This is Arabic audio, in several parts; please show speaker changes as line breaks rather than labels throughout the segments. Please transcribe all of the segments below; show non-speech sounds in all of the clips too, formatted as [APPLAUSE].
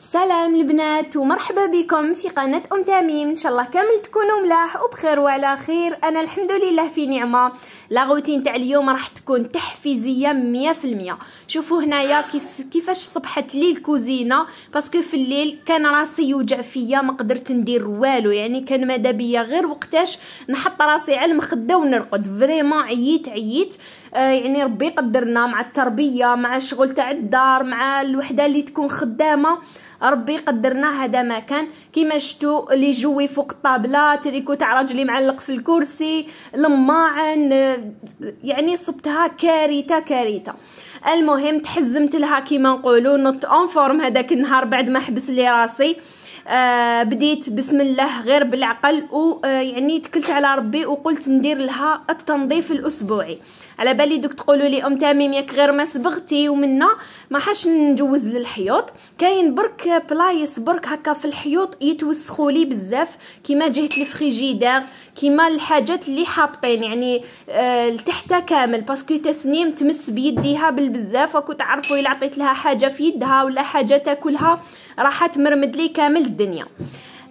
سلام البنات ومرحبا بكم في قناة أم تميم إن شاء الله كامل تكونوا ملاح وبخير وعلى خير أنا الحمد لله في نعمة لغوتين تاع اليوم راح تكون تحفيزية مية في المية شوفوا هنايا كيفاش صبحت لي الكوزينة باسكو في الليل كان راسي يوجع فيا ما قدرت ندير والو يعني كان مادا بيا غير وقتاش نحط راسي على المخدة ونرقد فريمون عييت عييت آه يعني ربي قدرنا مع التربية مع الشغل تاع الدار مع الوحدة اللي تكون خدامة ربي قدرنا هذا مكان كيما شتو لي جوي فوق الطابله تريكو تاع راجلي معلق في الكرسي لماعن يعني صبتها كارثه كارثه المهم تحزمت لها كيما نقولوا نط اون فورم هذاك النهار بعد ما حبس لي راسي آه بديت بسم الله غير بالعقل ويعني آه يعني تكلت على ربي وقلت ندير لها التنظيف الاسبوعي على بالي دوك تقولوا لي ام تميم ياك غير ما صبغتي ومنا ما حاش نجوز للحيوط كاين برك بلايص برك هكا في الحيوط يتوسخوا لي بزاف كيما جهه الفريجيدير كيما الحاجات اللي حابطين يعني آه لتحتها كامل باسكو تسنيم تمس بيديها بالبزاف وكو تعرفوا الا عطيت لها حاجه في يدها ولا حاجه تاكلها راح تمرمد لي كامل الدنيا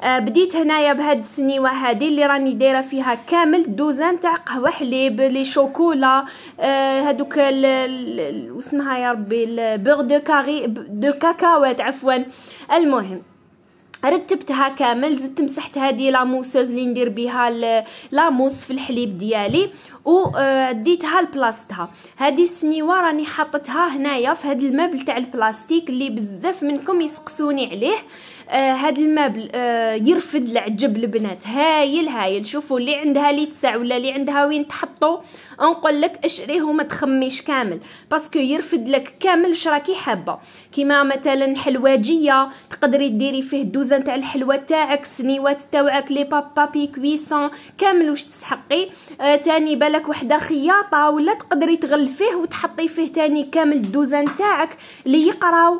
آه، بديت هنايا بهاد السنيوه هادي اللي راني دايره فيها كامل دوزان تاع قهوه حليب لي شوكولا آه، هادوك واسمها يا ربي البيغ دو كاري دو كاكاوات عفوا المهم رتبتها كامل زدت مسحت هذه لاموسوز اللي ندير بها لاموس في الحليب ديالي وديتها آه، لبلاصتها هذه السنيوه راني حطتها هنايا في هذا المبل تاع البلاستيك اللي بزاف منكم يسقسوني عليه آه، هذا المبل آه، يرفد العجب البنات هايل هايل شوفوا اللي عندها لي تسع ولا اللي عندها وين تحطو نقول لك اشريه وما تخميش كامل باسكو يرفد لك كامل واش راكي حابه كيما مثلا حلواجيه تقدري ديري فيه الدوزان نتاع الحلوه تاعك السنيوات تاعك لي بابي كويسون كامل واش تسحقي آه تاني بالك وحده خياطه ولا تقدري تغلفيه وتحطي فيه تاني كامل الدوزان تاعك اللي يقراو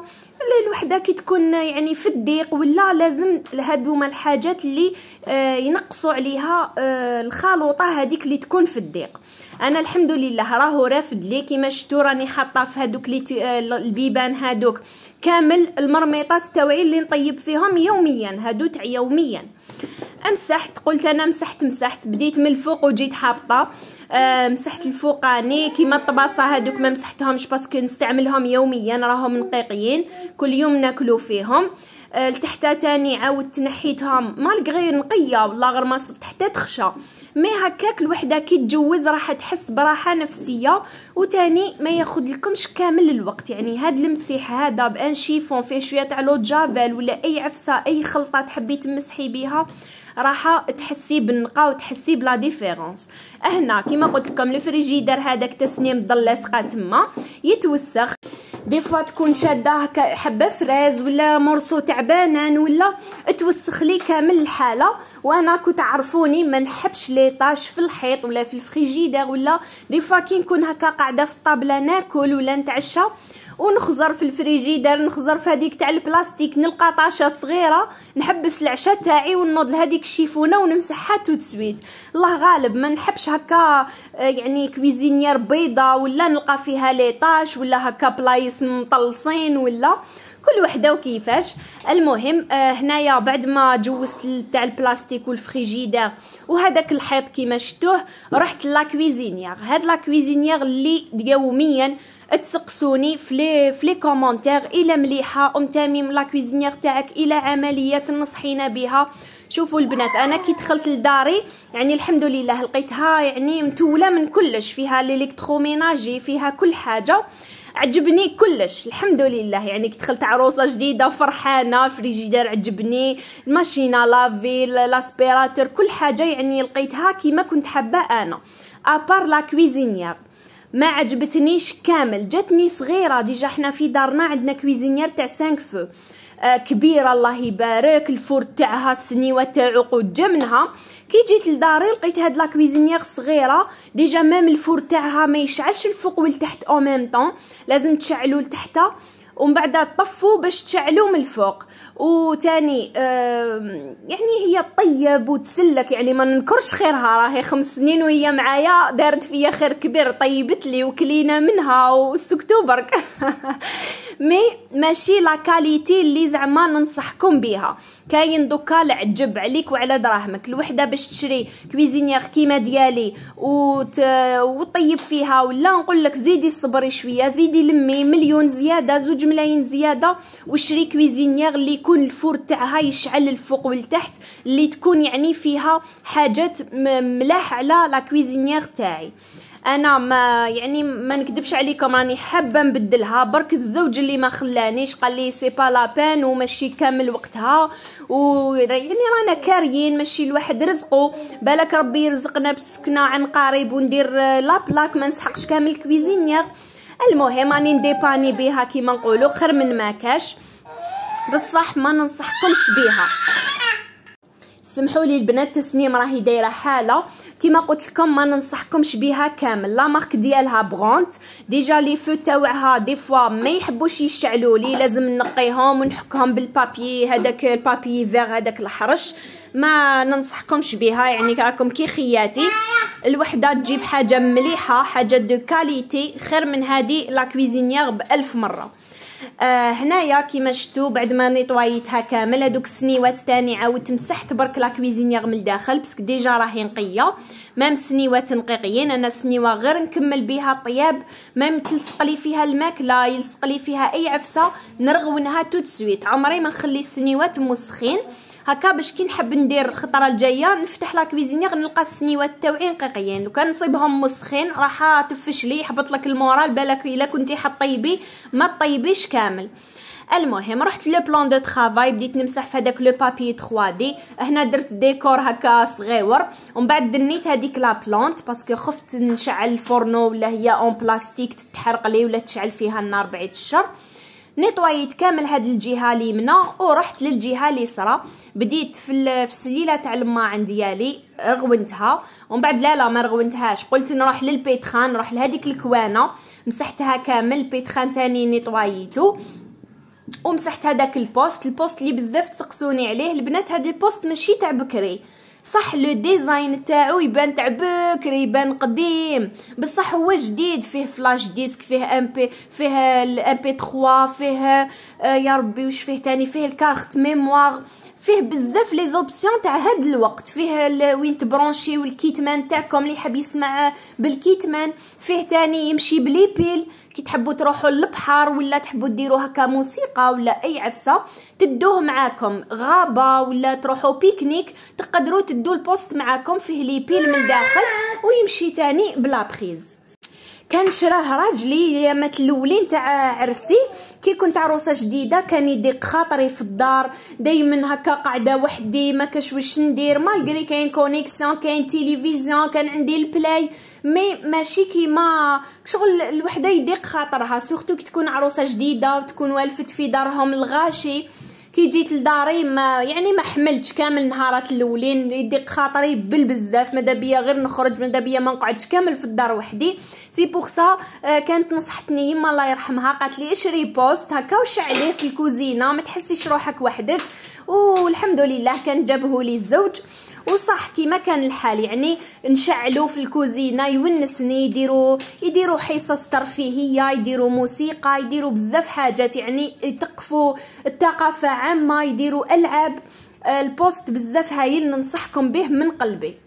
الوحده كي تكون يعني في الضيق ولا لازم هادو هما الحاجات اللي آه، ينقصوا عليها آه، الخلوطه هذيك اللي تكون في الضيق انا الحمد لله راهو رافد لي كيما شفتوا راني حاطه في هادوك آه، البيبان هادوك كامل المرميطات تاوعي اللي نطيب فيهم يوميا هادو تاع يوميا مسحت قلت انا مسحت مسحت بديت من الفوق وجيت حابطه آه، مسحت الفوقاني كيما الطباسه هادوك ما مسحتهمش باسكو نستعملهم يوميا راهم نقيقيين كل يوم ناكلو فيهم آه، لتحتا تاني عاودت نحيتهم مالغري نقيه والله غير ما صبت حتى تخشى مي هكاك الوحده كي تجوز راح تحس براحه نفسيه وتاني ما لكمش كامل الوقت يعني هاد المسيح هذا بان شيفون فيه شويه تاع لو جافيل ولا اي عفسه اي خلطه تحبي تمسحي بيها راح تحسي بالنقا وتحسي بلا ديفيرونس هنا كيما قلت لكم الفريجيدير هذاك تسنيم ضل لاصقه تما يتوسخ دي فوا تكون شاده حبه فريز ولا مرصو تاع ولا توسخ لي كامل الحاله وانا كنت عرفوني ما نحبش لي طاش في الحيط ولا في الفريجيدار ولا دي فوا كي نكون هكا قاعده في الطابله ناكل ولا نتعشى ونخزر في الفريجيدار نخزر في هذيك تاع البلاستيك نلقى طاشه صغيره نحبس العشاء تاعي ونوض لهذيك الشيفونه ونمسحها توت سويت الله غالب ما نحبش هكا آه، يعني كويزينيير بيضه ولا نلقى فيها ليطاش ولا هكا بلايص مطلصين ولا كل وحده وكيفاش المهم آه هنايا بعد ما جوزت تاع البلاستيك والفريجيدير وهذاك الحيط كيما شفتوه رحت لا كويزينيير هاد لا كويزينيير اللي يوميا تسقسوني فلي فلي كومونتير الى مليحه ام تميم لا كويزينيير تاعك الى عمليه تنصحينا بها شوفوا البنات انا كي دخلت لداري يعني الحمد لله لقيتها يعني متوله من كلش فيها الالكتروميناجي فيها كل حاجه عجبني كلش الحمد لله يعني كي دخلت عروسه جديده فرحانه فريجيدار عجبني الماشينه لافي لاسبيراتور كل حاجه يعني لقيتها كيما كنت حابه انا ابار لا كويزينيير ما عجبتنيش كامل جاتني صغيره ديجا حنا في دارنا عندنا كويزينيير تاع سانك فو آه كبيره الله يبارك الفور تاعها السنيوه تاعو قد جمنها كي جيت لداري لقيت هاد لاكويزينيغ صغيره ديجا مام الفور تاعها ما يشعلش الفوق والتحت او ميم طون لازم تشعلو لتحتها ومن بعد طفوا باش تشعلوا من الفوق وتاني يعني هي طيب وتسلك يعني ما ننكرش خيرها راهي خمس سنين وهي معايا دارت فيا خير كبير طيبت لي وكلينا منها وسكتوا برك [LAUGHS] مي ماشي لا كاليتي اللي زعما ننصحكم بها كاين دوكا العجب عليك وعلى دراهمك الوحده باش تشري كويزينيير كيما ديالي وت... وطيب فيها ولا نقول لك زيدي صبري شويه زيدي لمي مليون زياده زوج ملايين زياده وشري كويزينيير اللي يكون الفور تاعها يشعل الفوق والتحت اللي تكون يعني فيها حاجات ملاح على لا كويزينيير تاعي انا ما يعني ما نكذبش عليكم راني حابه نبدلها برك الزوج اللي ما خلانيش قال لي سي با لا بان وماشي كامل وقتها و يعني رانا كاريين ماشي الواحد رزقه بالك ربي يرزقنا بالسكنه عن قريب وندير لا بلاك ما نسحقش كامل كويزينيير المهم راني نديباني بها كيما نقولوا خير من ما كاش بصح ما ننصحكمش بها سمحوا لي البنات تسنيم راهي دايره حاله كما قلت لكم ما ننصحكمش بها كامل لا مارك ديالها برونت ديجا لي فو تاعها دي فوا ما يحبوش يشعلوا لي لازم نقيهم ونحكهم بالبابي هذاك البابي فيغ هذاك الحرش ما ننصحكمش بها يعني راكم كي خياتي الوحده تجيب حاجه مليحه حاجه دو كاليتي خير من هذه لا كويزينيير بألف مره آه هنايا كيما شفتوا بعد ما نيطوايتها كامل هذوك السنيوات تاني عاودت مسحت برك لا كويزينيغ من الداخل باسكو ديجا راهي نقيه مام سنيوات نقيقيين انا السنيوه غير نكمل بها طياب مام تلصق لي فيها الماكله يلصق لي فيها اي عفسه نرغونها توت سويت عمري ما نخلي السنيوات مسخين هكا باش كي نحب ندير الخطره الجايه نفتح لا كويزينيغ نلقى السنيوات تاوعي نقيقيين لو كان نصيبهم مسخين راح تفش لي يحبط لك المورال بالك الا كنتي حطيبي ما طيبيش كامل المهم رحت لو بلان دو طرافاي بديت نمسح في هذاك لو بابي 3 دي هنا درت ديكور هكا صغيور ومن بعد دنيت هذيك لا بلونت باسكو خفت نشعل الفرنو ولا هي اون بلاستيك تتحرق لي ولا تشعل فيها النار بعيد الشر نيطويت كامل هاد الجهه اليمنى ورحت للجهه اليسرى بديت في السليله تاع الماعن ديالي رغونتها ومن بعد لا لا ما رغونتهاش قلت نروح للبيتخان نروح لهذيك الكوانه مسحتها كامل البيتخان تاني نيطويتو ومسحت هذاك البوست البوست اللي بزاف تسقسوني عليه البنات هاد البوست ماشي تاع بكري صح لو ديزاين تاعو يبان تاع بكري يبان قديم بصح هو جديد فيه فلاش ديسك فيه ام بي فيه الام بي 3 فيه آه، يا ربي واش فيه تاني فيه الكارت ميموار فيه بزاف لي زوبسيون تاع هاد الوقت فيه وين تبرونشي والكيتمان تاعكم اللي يحب يسمع بالكيتمان فيه تاني يمشي بلي بيل كي تحبوا تروحوا للبحر ولا تحبوا ديروا هكا موسيقى ولا اي عفسه تدوه معاكم غابه ولا تروحوا بيكنيك تقدروا تدوا البوست معاكم فيه لي بيل من الداخل ويمشي تاني بلا بريز كان شراه راجلي مات الاولين تاع عرسي كي كنت عروسه جديده كان يضيق خاطري في الدار دائما هكا قاعده وحدي ما كاش واش ندير مالغري كاين كونيكسيون كاين تيليفزيون كان عندي البلاي مي ماشي كيما شغل الوحده يضيق خاطرها سورتو كي تكون عروسه جديده وتكون والفت في دارهم الغاشي كي جيت لداري ما يعني ما حملتش كامل نهارات الاولين يديق خاطري بل بزاف ماذا بيا غير نخرج ماذا بيا ما نقعدش كامل في الدار وحدي سي بوغ سا آه، كانت نصحتني يما الله يرحمها قالت لي اشري بوست هكا وش عليه في الكوزينه ما تحسيش روحك وحدك والحمد لله كان جابه لي الزوج وصح كيما كان الحال يعني نشعلو في الكوزينه يونسني يديروا يديروا حصص ترفيهيه يديروا موسيقى يديروا بزاف حاجات يعني يثقفوا الثقافه عامه يديروا العاب آه، البوست بزاف هايل ننصحكم به من قلبي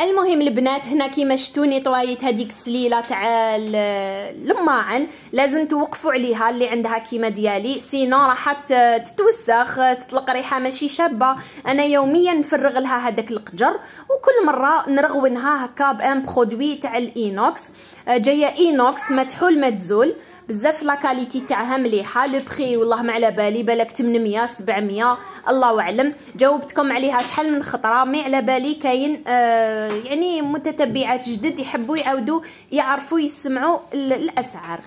المهم البنات هنا كيما شتوني طوايت هذيك السليله تاع الماعن لازم توقفوا عليها اللي عندها كيما ديالي سينو راح تتوسخ تطلق ريحه ماشي شابه انا يوميا نفرغ لها هذاك القجر وكل مره نرغونها هكا بان برودوي تاع الاينوكس جايه اينوكس مدحول مدزول بزاف لا كاليتي تاعها مليحه لو بري والله ما على بالي بالك 800 700 الله اعلم جاوبتكم عليها شحال من خطره مي على بالي كاين آه يعني متتبعات جدد يحبوا يعاودوا يعرفوا يسمعوا الاسعار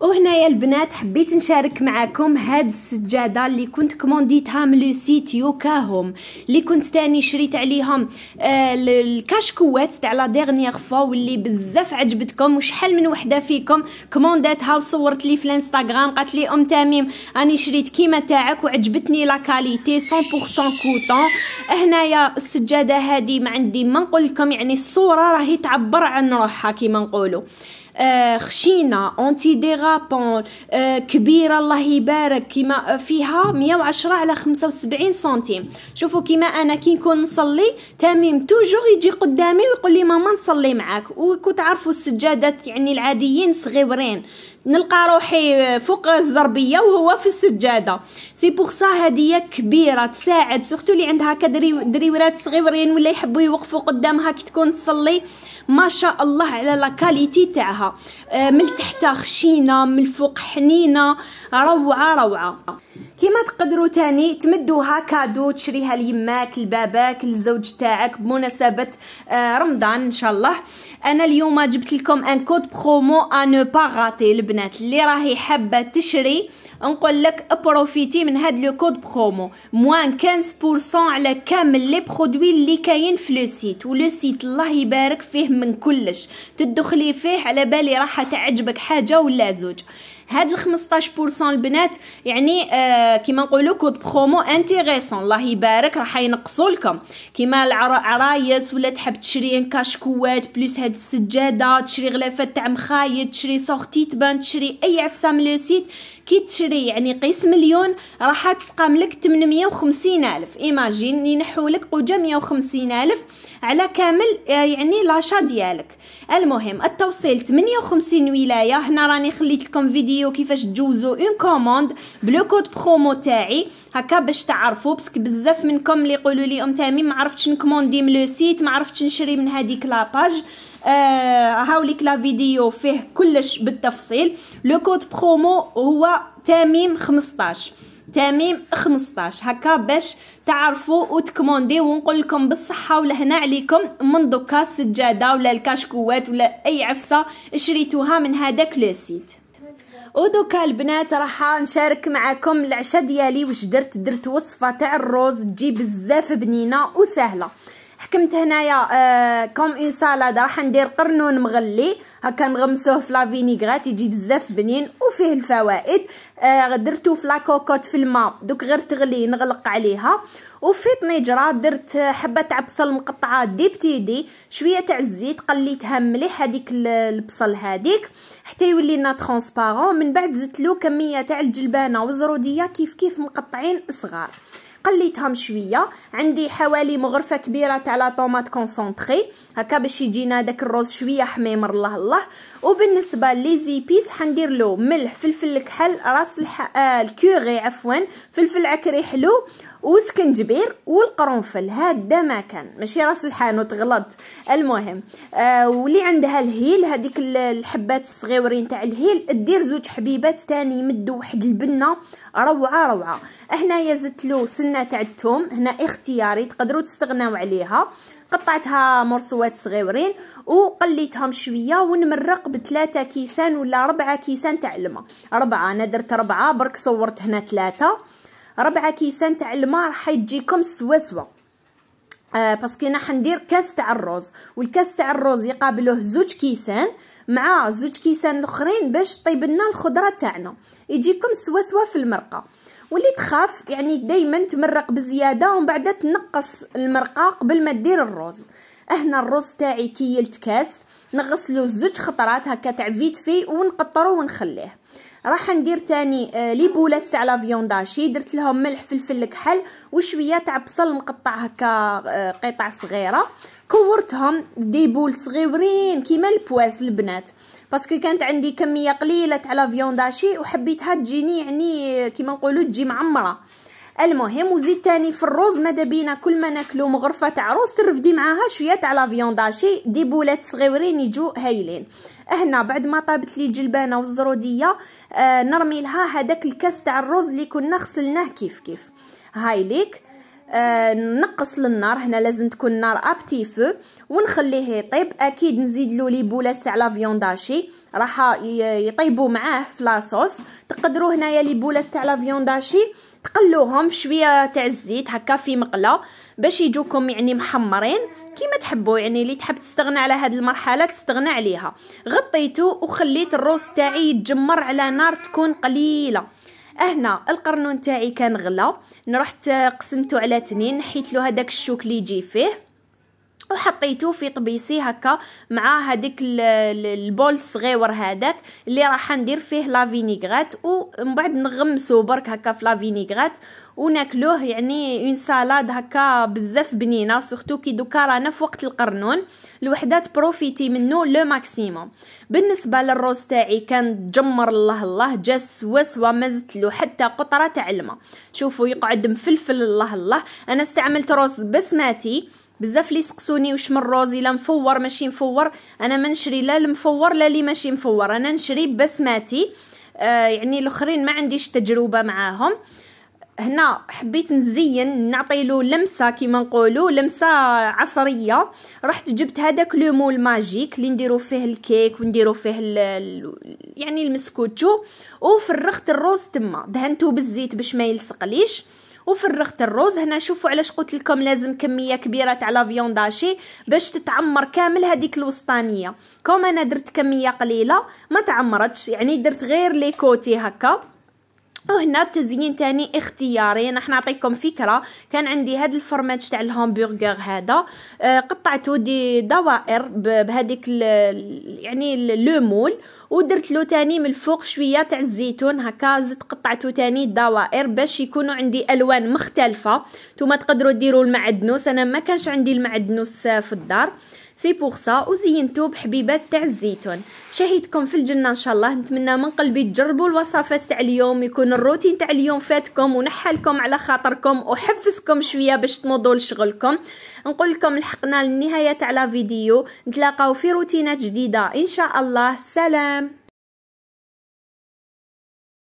وهنايا البنات حبيت نشارك معاكم هاد السجاده اللي كنت كومونديتها من لو سيت يوكا اللي كنت تاني شريت عليهم آه الكاشكوات تاع لا ديرنيير فوا واللي بزاف عجبتكم وشحال من وحده فيكم كومونداتها وصورتها صورت لي في الانستغرام قالت لي ام تميم راني شريت كيما تاعك وعجبتني لا كاليتي 100% كوتون هنايا السجاده هذه ما عندي ما نقول لكم يعني الصوره راهي تعبر عن روحها كيما نقولوا آه خشينه اونتي ديغابون آه كبيره الله يبارك كيما آه، فيها 110 على 75 سنتيم شوفوا كيما انا كي نكون نصلي تميم توجور يجي قدامي ويقول لي ماما نصلي معاك وكنت عارفوا السجادات يعني العاديين صغيورين نلقى روحي فوق الزربيه وهو في السجاده سي بوغ سا هديه كبيره تساعد سورتو اللي عندها كدري دريورات صغيرين ولا يحبوا يوقفوا قدامها كي تكون تصلي ما شاء الله على لا كاليتي تاعها آه، من تحتها خشينه من الفوق حنينه روعه روعه كيما تقدروا تاني تمدوها كادو تشريها ليماك لباباك للزوج تاعك بمناسبه آه، رمضان ان شاء الله انا اليوم جبت لكم ان كود برومو ان با غاتي البنات اللي راهي حابه تشري نقول لك بروفيتي من هاد لو كود برومو موان 15% على كامل لي برودوي اللي كاين في لو سيت ولو سيت الله يبارك فيه من كلش تدخلي فيه على بالي راح تعجبك حاجه ولا زوج هاد ال 15% البنات يعني آه كيما نقولوا كود برومو انتيغيسون الله يبارك راح ينقصوا لكم كيما العرايس ولا تحب تشري كاشكوات بلس هاد السجاده تشري غلافات تاع مخايط تشري سورتي تبان تشري اي عفسه من لو سيت كي تشري يعني قيس مليون راح تسقام لك 850 الف ايماجين ينحوا لك قوجه 150 الف على كامل آه، يعني لاشا ديالك المهم التوصيل 58 ولايه هنا راني خليت لكم فيديو كيفاش تجوزوا اون كوموند بلو كود برومو تاعي هكا باش تعرفوا باسكو بزاف منكم اللي يقولوا لي ام تامي ما عرفتش نكوموندي من لو سيت ما عرفتش نشري من هذيك لاباج آه هاوليك لا فيديو فيه كلش بالتفصيل لو كود برومو هو تاميم 15 تميم 15 هكا باش تعرفوا وتكوموندي ونقول لكم بالصحه ولهنا عليكم من دوكا السجاده ولا الكاشكوات ولا اي عفسه شريتوها من هذاك لو سيت ودوكا البنات راح نشارك معكم العشاء ديالي واش درت درت وصفه تاع الروز تجي بزاف بنينه وسهله حكمت هنايا آه كوم اون سالاد راح ندير قرنون مغلي هكا نغمسوه في لا يجي بزاف بنين وفيه الفوائد آه درتو في لاكوكوت في الماء دوك غير تغلي نغلق عليها وفي طنجره درت حبه تاع بصل مقطعه دي بتيدي شويه تاع الزيت قليتها مليح هذيك البصل هذيك حتى يولي لنا ترونسبارون من بعد زدت له كميه تاع الجلبانه وزرودية كيف كيف مقطعين صغار قليتهم شويه عندي حوالي مغرفه كبيره تاع لا طوماط كونسونطري هكا باش يجينا داك الرز شويه حميمر الله الله وبالنسبه لي زيبيس حندير له ملح فلفل الكحل راس الح... آه الكوري عفوا فلفل عكري حلو وسكنجبير والقرنفل هذا ما كان ماشي راس الحانوت غلط المهم آه واللي عندها الهيل هذيك الحبات الصغيورين تاع الهيل دير زوج حبيبات تاني مدو واحد البنه روعه روعه هنايا زدت له سن السنه تاع الثوم هنا اختياري تقدروا تستغناو عليها قطعتها مرصوات صغيورين وقليتهم شويه ونمرق بثلاثه كيسان ولا ربعه كيسان تاع الماء ربعه انا درت ربعه برك صورت هنا ثلاثه ربعه كيسان تاع الماء راح تجيكم سوا سوا آه باسكو انا حندير كاس تاع الروز والكاس تاع الروز يقابله زوج كيسان مع زوج كيسان الاخرين باش طيب لنا الخضره تاعنا يجيكم سوا سوا في المرقه واللي تخاف يعني دايما تمرق بزياده ومن بعد تنقص المرقه قبل ما دير الرز هنا الرز تاعي كي يلتكاس نغسلو زوج خطرات هكا تاع فيت في ونقطرو ونخليه راح ندير تاني آه، لي بولات تاع لا فيونداشي درت لهم ملح فلفل كحل وشويه تاع بصل مقطع هكا آه، قطع صغيره كورتهم دي بول صغيرين كيما البواس البنات باسكو كانت عندي كميه قليله تاع لا داشي وحبيتها تجيني يعني كيما نقولوا تجي معمره المهم وزيد تاني في الروز ماذا بينا كل ما ناكلو مغرفه تاع روز ترفدي معاها شويه تاع لا داشي دي بولات صغيورين يجو هايلين هنا بعد ما طابت لي الجلبانه والزروديه آه نرمي لها هذاك الكاس تاع الروز اللي كنا غسلناه كيف كيف هايليك آه، نقص للنار هنا لازم تكون النار ابتي فو ونخليه يطيب اكيد نزيد له لي بولات تاع لا داشي راح يطيبوا معاه في لاصوص تقدروا هنايا لي بولات تاع لا داشي تقلوهم في شويه تاع الزيت هكا في مقله باش يجوكم يعني محمرين كيما تحبوا يعني اللي تحب تستغنى على هذه المرحله تستغنى عليها غطيته وخليت الروز تاعي يتجمر على نار تكون قليله هنا القرنون تاعي كان غلا رحت آه، قسمته على تنين حيت له هذاك الشوك اللي يجي فيه وحطيته في طبيسي هكا مع هذيك البول الصغيور هذاك اللي راح ندير فيه لا فينيغرات ومن بعد نغمسو برك هكا في لا وناكلوه يعني اون سالاد هكا بزاف بنينه سورتو كي دوكا رانا في وقت القرنون الوحدات بروفيتي منه لو ماكسيموم بالنسبه للروز تاعي كان تجمر الله الله جا سوا سوا ما له حتى قطره تاع الماء شوفوا يقعد مفلفل الله الله انا استعملت روز بسماتي بزاف لي سقسوني واش من روز الا مفور ماشي مفور انا ما نشري لا المفور لا لي ماشي مفور انا نشري بسماتي آه يعني الاخرين ما عنديش تجربه معاهم هنا حبيت نزين نعطي له لمسه كيما نقولوا لمسه عصريه رحت جبت هذاك لو مول ماجيك اللي نديرو فيه الكيك ونديرو فيه الـ يعني المسكوتشو وفرغت الروز تما دهنته بالزيت باش ما يلصقليش وفرغت الروز هنا شوفوا علاش قلت لكم لازم كميه كبيره تاع لا فيونداشي باش تتعمر كامل هذيك الوسطانيه كوم انا درت كميه قليله ما تعمرتش يعني درت غير لي كوتي هكا وهنا التزيين تاني اختياري راح نعطيكم فكره كان عندي هذا الفرماج تاع الهامبرغر هذا آه قطعته دي دوائر بهذيك يعني لو مول ودرت له تاني من الفوق شويه تاع الزيتون هكا زدت قطعته تاني دوائر باش يكونوا عندي الوان مختلفه نتوما تقدروا ديروا المعدنوس انا ما كانش عندي المعدنوس في الدار آه سي بور سا وزينتو بحبيبات تاع الزيتون شهيتكم في الجنه ان شاء الله نتمنى من قلبي تجربوا الوصفات تاع اليوم يكون الروتين تاع اليوم فاتكم ونحلكم على خاطركم وحفزكم شويه باش تنوضوا لشغلكم نقول لكم لحقنا للنهايه تاع لا فيديو نتلاقاو في روتينات جديده ان شاء الله سلام